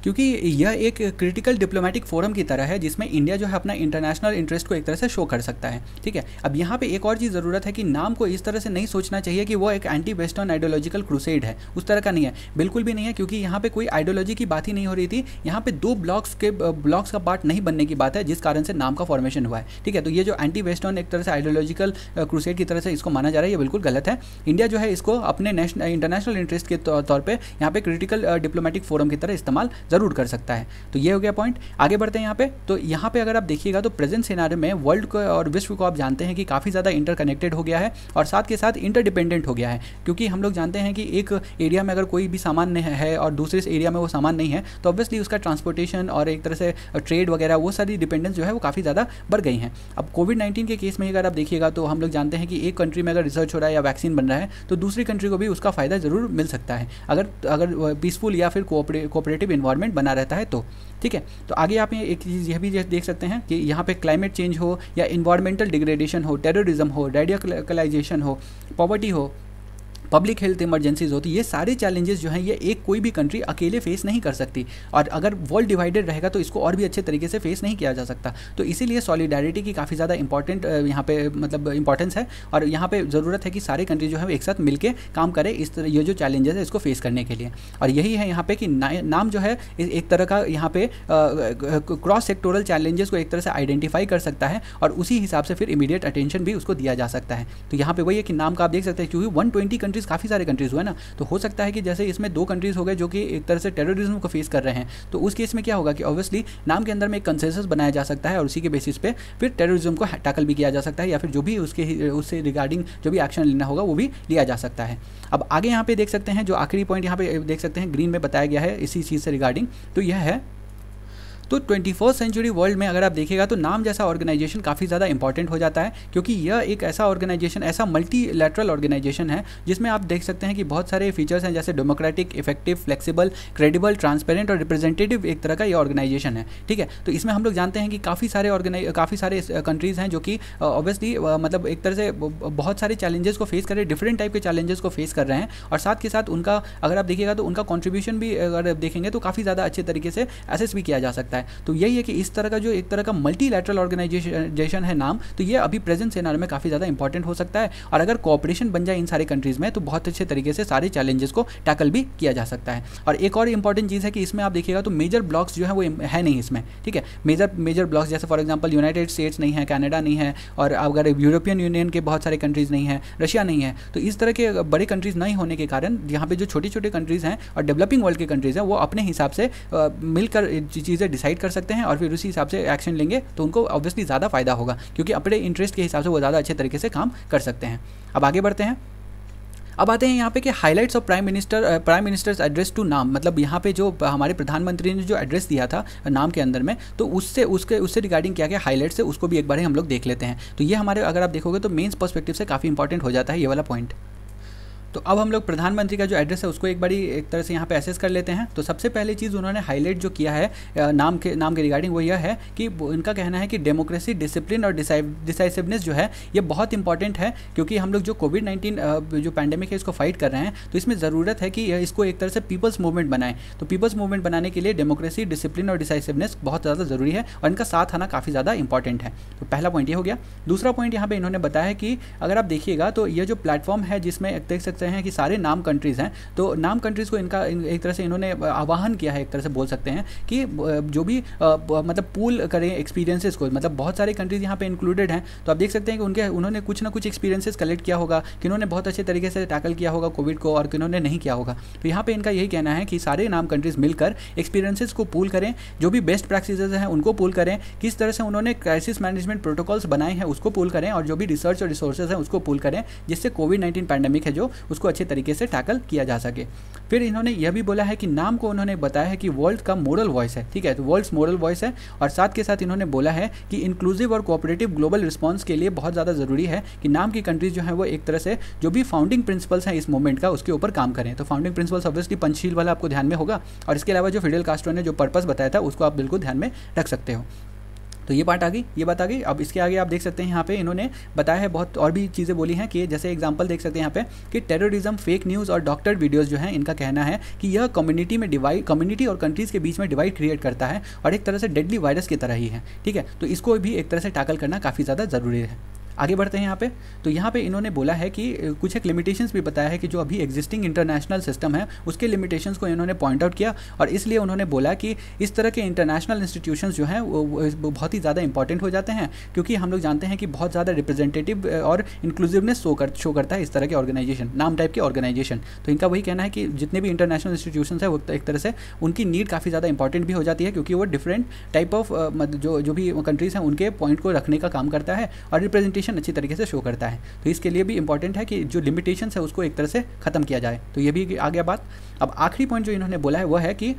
क्योंकि यह एक क्रिटिकल डिप्लोमेटिक फोरम की तरह है जिसमें इंडिया जो है अपना इंटरनेशनल इंटरेस्ट को एक तरह से शो कर सकता है ठीक है अब यहाँ पे एक और चीज़ ज़रूरत है कि नाम को इस तरह से नहीं सोचना चाहिए कि वो एक एंटी वेस्टर्न आइडियोलॉजिकल क्रूसेड है उस तरह का नहीं है बिल्कुल भी नहीं है क्योंकि यहाँ पर कोई आइडियोलॉजी की बात ही नहीं हो रही थी यहाँ पे दो ब्लॉक्स के ब्लॉक्स का पार्ट नहीं बनने की बात है जिस कारण से नाम का फॉर्मेशन हुआ है ठीक है तो ये जो एंटी वेस्टर्न एक तरह से आइडियोलॉजिकल क्रूसेड की तरह से इसको माना जा रहा है ये बिल्कुल गलत है इंडिया जो है इसको अपने इंटरनेशनल इंटरेस्ट के तौर पर यहाँ पे क्रिटिकल डिप्लोमेटिक फोरम की तरह इस्तेमाल ज़रूर कर सकता है तो ये हो गया पॉइंट आगे बढ़ते हैं यहाँ पे तो यहाँ पे अगर आप देखिएगा तो प्रेजेंट सिनारे में वर्ल्ड को और विश्व को आप जानते हैं कि काफ़ी ज़्यादा इंटरकनेक्टेड हो गया है और साथ के साथ इंटरडिपेंडेंट हो गया है क्योंकि हम लोग जानते हैं कि एक एरिया में अगर कोई भी सामान है और दूसरे एरिया में वो सामान नहीं है तो ऑब्वियसली उसका ट्रांसपोर्टेशन और एक तरह से ट्रेड वगैरह वो सारी डिपेंडेंस जो है वो काफ़ी ज़्यादा बढ़ गई हैं अब कोविड नाइन्टीन के केस में अगर आप देखिएगा तो हम लोग जानते हैं कि एक कंट्री में अगर रिसर्च हो रहा है या वैक्सीन बन रहा है तो दूसरी कंट्री को भी उसका फ़ायदा ज़रूर मिल सकता है अगर अगर पीसफुल या फिर कोऑपरेटिव इन्वायरमेंट इन्वायरमेंट बना रहता है तो ठीक है तो आगे आप एक चीज़ यह भी देख सकते हैं कि यहाँ पे क्लाइमेट चेंज हो या इन्वायरमेंटल डिग्रेडेशन हो टेररिज्म हो रेडियो हो पॉवर्टी हो पब्लिक हेल्थ इमरजेंसीज होती ये सारे चैलेंजेस जो हैं ये एक कोई भी कंट्री अकेले फेस नहीं कर सकती और अगर वर्ल्ड डिवाइडेड रहेगा तो इसको और भी अच्छे तरीके से फेस नहीं किया जा सकता तो इसीलिए सॉलिडारिटी की काफ़ी ज़्यादा इंपॉर्टेंट यहाँ पे मतलब इंपॉर्टेंस है और यहाँ पे ज़रूरत है कि सारे कंट्री जो है एक साथ मिलकर काम करें इस तरह ये जो चैलेंजेस है इसको फेस करने के लिए और यही है यहाँ पे कि ना, नाम जो है एक तरह का यहाँ पे क्रॉस सेक्टोरल चैलेंजेस को एक तरह से आइडेंटिफाई कर सकता है और उसी हिसाब से फिर इमीडिएट अटेंशन भी उसको दिया जा सकता है तो यहाँ पे वही है कि नाम का आप देख सकते हैं क्योंकि वन ट्वेंटी कंट्रीज़ काफ़ी सारे कंट्रीज़ हुए ना तो हो सकता है कि जैसे इसमें दो कंट्रीज़ हो गए जो कि एक तरह से टेररिज्म को फेस कर रहे हैं तो उस केस में क्या होगा कि ऑब्वियसली नाम के अंदर में एक कंसेंसस बनाया जा सकता है और उसी के बेसिस पे फिर टेररिज्म को टैकल भी किया जा सकता है या फिर जो भी उसके उससे रिगार्डिंग जो भी एक्शन लेना होगा वो भी लिया जा सकता है अब आगे यहाँ पे देख सकते हैं जो आखिरी पॉइंट यहाँ पे देख सकते हैं ग्रीन में बताया गया है इसी चीज़ से रिगार्डिंग तो यह है तो ट्वेंटी सेंचुरी वर्ल्ड में अगर आप देखिएगा तो नाम जैसा ऑर्गेनाइजेशन काफ़ी ज़्यादा इंपॉर्टेंट हो जाता है क्योंकि यह एक ऐसा ऑर्गेनाइजेशन ऐसा मल्टीलैटरल ऑर्गेनाइजेशन है जिसमें आप देख सकते हैं कि बहुत सारे फीचर्स हैं जैसे democratic effective flexible credible transparent और रिप्रेजेंटेटिव एक तरह का ये ऑर्गेनाइजेशन है ठीक है तो इसमें हम लोग जानते हैं कि काफ़ी सारे ऑर्गेनाइज काफ़ी सारे कंट्रीज़ हैं जो कि ऑब्वियसली मतलब एक तरह से बहुत सारे चैलेंजेस को फेस कर रहे हैं डिफरेंट टाइप के चैलेंजेस को फेस कर रहे हैं और साथ के साथ उनका अगर आप देखिएगा तो उनका कॉन्ट्रीब्यूशन भी अगर देखेंगे तो काफ़ी ज़्यादा अच्छे तरीके से एसेस भी किया जा सकता है सकता है तो यही है कि इस तरह का जो एक तरह का मल्टीलैटरल ऑर्गेनाइजेशन है नाम तो ये अभी प्रेजेंट सिनार में काफ़ी ज़्यादा इंपॉर्टेंट हो सकता है और अगर कॉपरेशन बन जाए इन सारी कंट्रीज़ में तो बहुत अच्छे तरीके से सारे चैलेंजेस को टैकल भी किया जा सकता है और एक और इंपॉर्टेंट चीज़ है कि इसमें आप देखिएगा तो मेजर ब्लॉक्स जो है वो है नहीं इसमें ठीक है मेजर मेजर ब्लॉक्स जैसे फॉर एग्जाम्पल यूनाइटेड स्टेट्स नहीं है कैनेडा नहीं है और अगर यूरोपियन यूनियन के बहुत सारे कंट्रीज़ नहीं है रशिया नहीं है तो इस तरह के बड़े कंट्रीज़ नहीं होने के कारण यहाँ पे जो छोटी छोटी कंट्रीज़ हैं और डेवलपिंग वर्ल्ड की कंट्रीज़ हैं वो अपने हिसाब से मिलकर चीज़ें डिसाइड डिसाइड कर सकते हैं और फिर उसी हिसाब से एक्शन लेंगे तो उनको ऑब्वियसली ज़्यादा फायदा होगा क्योंकि अपने इंटरेस्ट के हिसाब से वो ज़्यादा अच्छे तरीके से काम कर सकते हैं अब आगे बढ़ते हैं अब आते हैं यहाँ पे कि highlights of prime minister prime minister's address to NAM मतलब यहाँ पे जो हमारे प्रधानमंत्री ने जो एड्रेस दिया था नाम के अंदर में तो उससे उसके उससे रिगार्डिंग क्या क्या हाइलाइट्स है उसको भी एक बार ही हम लोग देख लेते हैं तो ये हमारे अगर आप देखोगे तो मेन्स पर्सपेक्टिव से काफ़ी इंपॉर्टेंट हो जाता है ये वाला पॉइंट तो अब हम लोग प्रधानमंत्री का जो एड्रेस है उसको एक बड़ी एक तरह से यहाँ पे एसेस कर लेते हैं तो सबसे पहली चीज़ उन्होंने हाईलाइट जो किया है नाम के नाम के रिगार्डिंग वो यह है कि इनका कहना है कि डेमोक्रेसी डिसिप्लिन और डिसाइसिवनेस जो है ये बहुत इंपॉर्टेंट है क्योंकि हम लोग जो कोविड नाइन्टीन जो पैंडेमिक है इसको फाइट कर रहे हैं तो इसमें ज़रूरत है कि इसको एक तरह से पीपल्स मूवमेंट बनाएं तो पीपल्स मूवमेंट बनाने के लिए डेमोक्रेसी डिसिप्लिन और डिसाइसिवनेस बहुत ज़्यादा ज़रूरी है और इनका साथ आना काफ़ी ज़्यादा इंपॉर्टेंट है तो पहला पॉइंट ये हो गया दूसरा पॉइंट यहाँ पर इन्होंने बताया कि अगर आप देखिएगा तो ये जो प्लेटफॉर्म है जिसमें देख सकते सकते हैं कि सारे नाम कंट्रीज़ हैं तो नाम कंट्रीज़ को इनका एक तरह से इन्होंने आह्वान किया है एक तरह से बोल सकते हैं कि जो भी मतलब पूल करें एक्सपीरियंसेस को मतलब बहुत सारे कंट्रीज़ यहाँ पे इंक्लूडेड हैं तो आप देख सकते हैं कि उनके उन्होंने कुछ ना कुछ एक्सपीरियंसेस कलेक्ट किया होगा कि उन्होंने बहुत अच्छे तरीके से टैकल किया होगा कोविड को और किन्होंने नहीं किया होगा तो यहाँ पर इनका यही कहना है कि सारे नाम कंट्रीज़ मिलकर एक्सपीरियंसेस को पूल करें जो भी बेस्ट प्रैक्टिस हैं उनको पूल करें किस तरह से उन्होंने क्राइसिस मैनेजमेंट प्रोटोकॉल्स बनाए हैं उसको पूल करें और जो भी रिसर्च और रिसोर्सेज हैं उसको पूल करें जिससे कोविड नाइन्टीन पैंडेमिक है जो उसको अच्छे तरीके से टैकल किया जा सके फिर इन्होंने यह भी बोला है कि नाम को उन्होंने बताया है कि वर्ल्ड का मॉडल वॉइस है ठीक है तो वर्ल्ड मॉडल वॉइस है और साथ के साथ इन्होंने बोला है कि इंक्लूसिव और कोऑपरेटिव ग्लोबल रिस्पॉन्स के लिए बहुत ज़्यादा ज़रूरी है कि नाम की कंट्रीज जो है वो एक तरह से जो भी फाउंडिंग प्रिंसिपल्स हैं इस मूवमेंट का उसके ऊपर काम करें तो फाउंडिंग प्रिंसिपल्स ऑब्वियसली पंचशील वाला आपको ध्यान में होगा और इसके अलावा जो फिडल कास्ट्रो ने जो पर्पज़ बताया था उसको आप बिल्कुल ध्यान में रख सकते हो तो ये पार्ट आ गई ये बात आ गई अब इसके आगे आप देख सकते हैं यहाँ पे इन्होंने बताया है बहुत और भी चीज़ें बोली हैं कि जैसे एग्जाम्पल देख सकते हैं यहाँ पे कि टेररिज्म फेक न्यूज़ और डॉक्टर्ड वीडियोज़ जो है इनका कहना है कि यह कम्युनिटी में डिवाइड कम्युनिटी और कंट्रीज़ के बीच में डिवाइड क्रिएट करता है और एक तरह से डेडली वायरस की तरह ही है ठीक है तो इसको भी एक तरह से टैकल करना काफ़ी ज़्यादा ज़रूरी है आगे बढ़ते हैं यहाँ पे तो यहाँ पे इन्होंने बोला है कि कुछ एक लिमिटेशंस भी बताया है कि जो अभी एग्जिस्टिंग इंटरनेशनल सिस्टम है उसके लिमिटेशंस को इन्होंने पॉइंट आउट किया और इसलिए उन्होंने बोला कि इस तरह के इंटरनेशनल इंस्टीट्यूशन जो हैं वो बहुत ही ज़्यादा इंपॉर्टेंट हो जाते हैं क्योंकि हम लोग जानते हैं कि बहुत ज़्यादा रिप्रेजेंटेटिव और इंक्लूसिवनेस शो कर शो करता है इस तरह के ऑर्गेनाइजेशन नाम टाइप के ऑर्गेनाइजेशन तो इनका वही कहना है कि जितने भी इंटरनेशनल इंस्टीट्यूशन है वो एक तरह से उनकी नीड काफ़ी ज़्यादा इंपॉर्टेंट भी हो जाती है क्योंकि वो डिफरेंट टाइप ऑफ जो जो भी कंट्रीज़ हैं उनके पॉइंट को रखने का काम करता है और रिप्रेजेंटेशन लिमिटेशन अच्छी तरीके से शो करता है तो इसके लिए भी इंपॉर्टेंट है कि जो लिमिटेशन है उसको एक तरह से खत्म किया जाए तो ये भी आ गया बात अब आखिरी पॉइंट जो इन्होंने बोला है वह है कि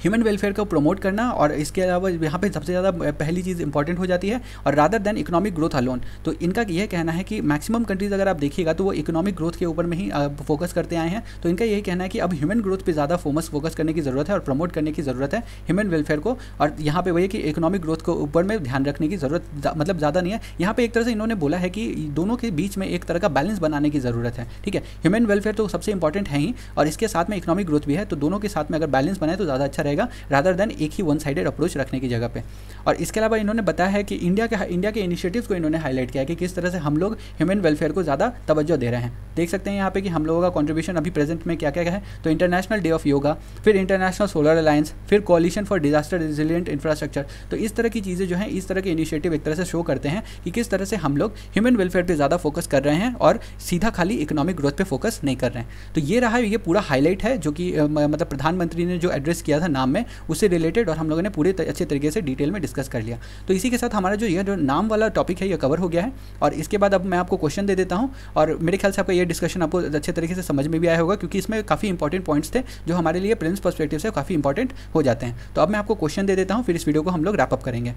ह्यूमन वेलफेयर को प्रमोट करना और इसके अलावा यहाँ पे सबसे ज़्यादा पहली चीज़ इंपॉर्टेंट हो जाती है और rather than economic growth alone तो इनका यह कहना है कि मैक्सिमम कंट्रीज़ अगर आप देखिएगा तो वो इकोनॉमिक ग्रोथ के ऊपर में ही फोकस करते आए हैं तो इनका यही कहना है कि अब ह्यूमन ग्रोथ पर ज़्यादा फोमस फोकस करने की ज़रूरत है और प्रमोट करने की ज़रूरत है ह्यूमन वेलफेयर को और यहाँ पर वही कि इकोनॉमिक ग्रोथ के ऊपर में ध्यान रखने की ज़रूरत मतलब ज़्यादा नहीं है यहाँ पर एक तरह से इन्होंने बोला है कि दोनों के बीच में एक तरह का बैलेंस बनाने की ज़रूरत है ठीक है ह्यूमन वेलफेयर तो सबसे इंपॉर्टेंट है ही और इसके साथ में इकोनॉमिक ग्रोथ भी है तो दोनों के साथ में अगर बैलेंस बनाए तो ज़्यादा अच्छा अच्छा रहेगा रादर देन एक ही वन साइडेड अप्रोच रखने की जगह पर और इसके अलावा इन्होंने बताया है कि इंडिया के इंडिया के इनिशिएटिव को इन्होंने हाईलाइट किया है कि किस तरह से हम लोग ह्यूमन वेलफेयर को ज़्यादा तवज्जो दे रहे हैं देख सकते हैं यहाँ पे कि हम लोगों का कॉन्ट्रीब्यूशन अभी प्रेजेंट में क्या क्या है तो इंटरनेशनल डे ऑफ योगा फिर इंटरनेशनल सोलर अलायंस फिर Coalition for Disaster Resilient Infrastructure तो इस तरह की चीज़ें जो हैं इस तरह के इनिशिएटिव एक तरह से शो करते हैं कि किस तरह से हम लोग ह्यूमन वेलफेयर पर ज़्यादा फोकस कर रहे हैं और सीधा खाली इकोनॉमिक ग्रोथ पर फोकस नहीं कर रहे हैं तो ये रहा ये पूरा हाईलाइट है जो कि मतलब प्रधानमंत्री ने जो एड्रेस किया था था नाम में उससे रिलेटेड और हम लोगों ने पूरे अच्छे तरीके से डिटेल में डिस्कस कर लिया तो इसी के साथ हमारा जो यह जो नाम वाला टॉपिक है यह कवर हो गया है और इसके बाद अब मैं आपको क्वेश्चन दे देता हूँ और मेरे ख्याल से आपका यह डिस्कशन आपको अच्छे तरीके से समझ में भी आया होगा क्योंकि इसमें काफ़ी इंपॉर्टेंट पॉइंट्स थे जो हमारे लिए प्रिंस पर्सपेक्टिव से काफ़ी इंपॉर्टेंट हो जाते हैं तो अब मैं आपको क्वेश्चन दे देता हूँ फिर इस वीडियो को हम लोग रैपअप करेंगे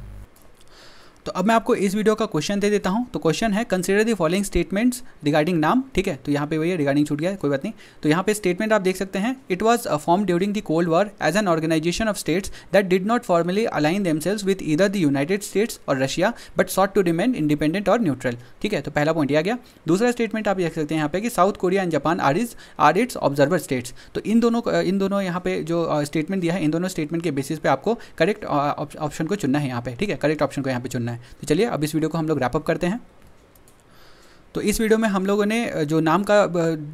तो अब मैं आपको इस वीडियो का क्वेश्चन दे देता हूँ तो क्वेश्चन है consider the following statements regarding NAM ठीक है तो यहाँ पे वही रिगार्डिंग छूट गया कोई बात नहीं तो यहाँ पे स्टेटमेंट आप देख सकते हैं it was form during the cold war as an organisation of states that did not formally align themselves with either the United States और Russia but sought to remain independent और न्यूट्रल ठीक है तो पहला पॉइंट आ गया दूसरा स्टेटमेंट आप देख सकते हैं यहाँ पे कि South Korea and Japan are is are its observer states तो इन दोनों इन दोनों यहाँ पे जो स्टेटमेंट uh, दिया है इन दोनों स्टेटमेंट के बेसिस पे आपको करेक्ट ऑप्शन uh, को चुनना है यहाँ पे ठीक है करेक्ट ऑप्शन को यहाँ पे चुनना है करना है तो चलिए अब इस वीडियो को हम लोग रैपअप करते हैं तो इस वीडियो में हम लोगों ने जो नाम का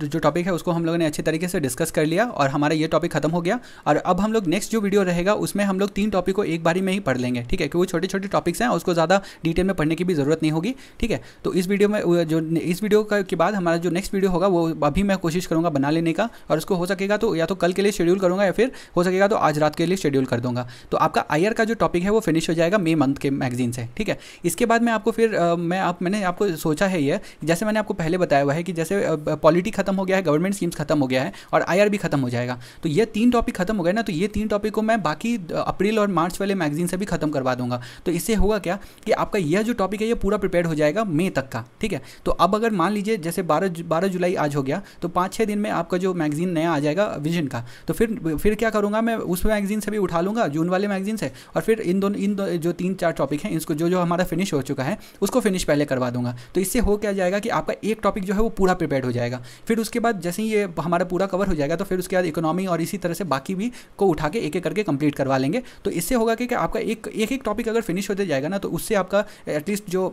जो टॉपिक है उसको हम लोगों ने अच्छे तरीके से डिस्कस कर लिया और हमारा ये टॉपिक खत्म हो गया और अब हम लोग नेक्स्ट जो वीडियो रहेगा उसमें हम लोग तीन टॉपिक को एक बारी में ही पढ़ लेंगे ठीक है क्योंकि छोटे छोटे टॉपिक्स हैं उसको ज़्यादा डिटेल में पढ़ने की भी ज़रूरत नहीं होगी ठीक है तो इस वीडियो में जो इस वीडियो के बाद हमारा जो नेक्स्ट वीडियो होगा वो अभी मैं कोशिश करूँगा बना लेने का और उसको हो सकेगा तो या तो कल के लिए शेड्यूल करूँगा या फिर हो सकेगा तो आज रात के लिए शेड्यूल कर दूंगा तो आपका आयर का जो टॉपिक है वो फिनिश हो जाएगा मे मंथ के मैगजीन से ठीक है इसके बाद मैं आपको फिर मैं आप मैंने आपको सोचा है ये जैसे मैंने आपको पहले बताया हुआ है कि जैसे पॉलिटी खत्म हो गया है गवर्नमेंट स्कीम्स खत्म हो गया है और आई खत्म हो जाएगा तो ये तीन टॉपिक खत्म हो गए ना तो ये तीन टॉपिक को मैं बाकी अप्रैल और मार्च वाले मैगजीन से भी खत्म करवा दूंगा तो इससे होगा क्या कि आपका यह जो टॉपिक है यह पूरा प्रिपेयर हो जाएगा मई तक का ठीक है तो अब अगर मान लीजिए जैसे बारह बारह जुलाई आज हो गया तो पाँच छः दिन में आपका जो मैगजीन नया आ जाएगा विजन का तो फिर फिर क्या करूँगा मैं उस मैगजीन से भी उठा लूँगा जून वाले मैगजीन से और फिर इन दोनों इन दो, जो तीन चार टॉपिक हैं इसको जो जो हमारा फिनिश हो चुका है उसको फिनिश पहले करवा दूंगा तो इससे हो क्या जाएगा रहेगा कि आपका एक टॉपिक जो है वो पूरा प्रिपेयर हो जाएगा फिर उसके बाद जैसे ही ये हमारा पूरा कवर हो जाएगा तो फिर उसके बाद इकोनॉमी और इसी तरह से बाकी भी को उठा के एक एक करके कंप्लीट करवा लेंगे तो इससे होगा कि आपका एक एक टॉपिक अगर फिनिश होते जाएगा ना तो उससे आपका एटलीस्ट जो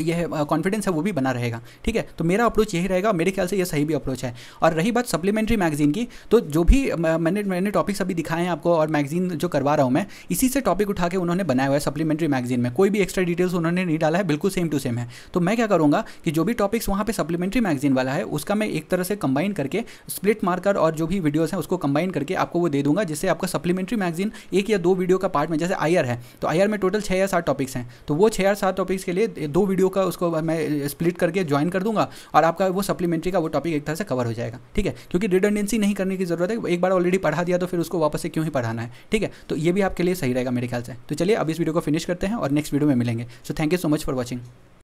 यह कॉन्फिडेंस है वो भी बना रहेगा ठीक है तो मेरा अप्रोच यही रहेगा मेरे ख्याल से यह सही भी अप्रोच है और रही बात सप्लीमेंट्री मैगजीन की तो जो भी मैंने मैंने टॉपिक्स अभी दिखाए हैं आपको और मैगजीन जो करवा रहा हूँ मैं इसी से टॉपिक उठा के उन्होंने बनाया हुआ है सप्लीमेंट्री मैगजीन में कोई भी एक्स्ट्रा डिटेल्स उन्होंने नहीं डाला है बिल्कुल सेम टू सेम है तो मैं क्या करूँगा कि जो भी टॉपिक्स वहाँ पर सप्लीमेंट्री मैगजीन वाला है उसका मैं एक तरह से कंबाइन करके स्प्लिट मारकर और जो भी वीडियोज़ हैं उसको कंबाइन करके आपको वो दे दूंगा जिससे आपका सप्लीमेंट्री मैगजीन एक या दो वीडियो का पार्ट में जैसे आयर है तो आयर में टोटल छः या सात टॉपिक्स हैं तो वो छः या सात टॉपिक्स के लिए दो वीडियो वीडियो का उसको मैं स्प्लिट करके ज्वाइन कर दूंगा और आपका वो सप्लीमेंट्री का वो टॉपिक एक तरह से कवर हो जाएगा ठीक है क्योंकि रिडेंडेंसी नहीं करने की जरूरत है एक बार ऑलरेडी पढ़ा दिया तो फिर उसको वापस से क्यों ही पढ़ाना है ठीक है तो ये भी आपके लिए सही रहेगा मेरे ख्याल से तो चलिए अब इस वीडियो को फिनिश करते हैं और नेक्स्ट वीडियो में मिलेंगे so thank you so much for watching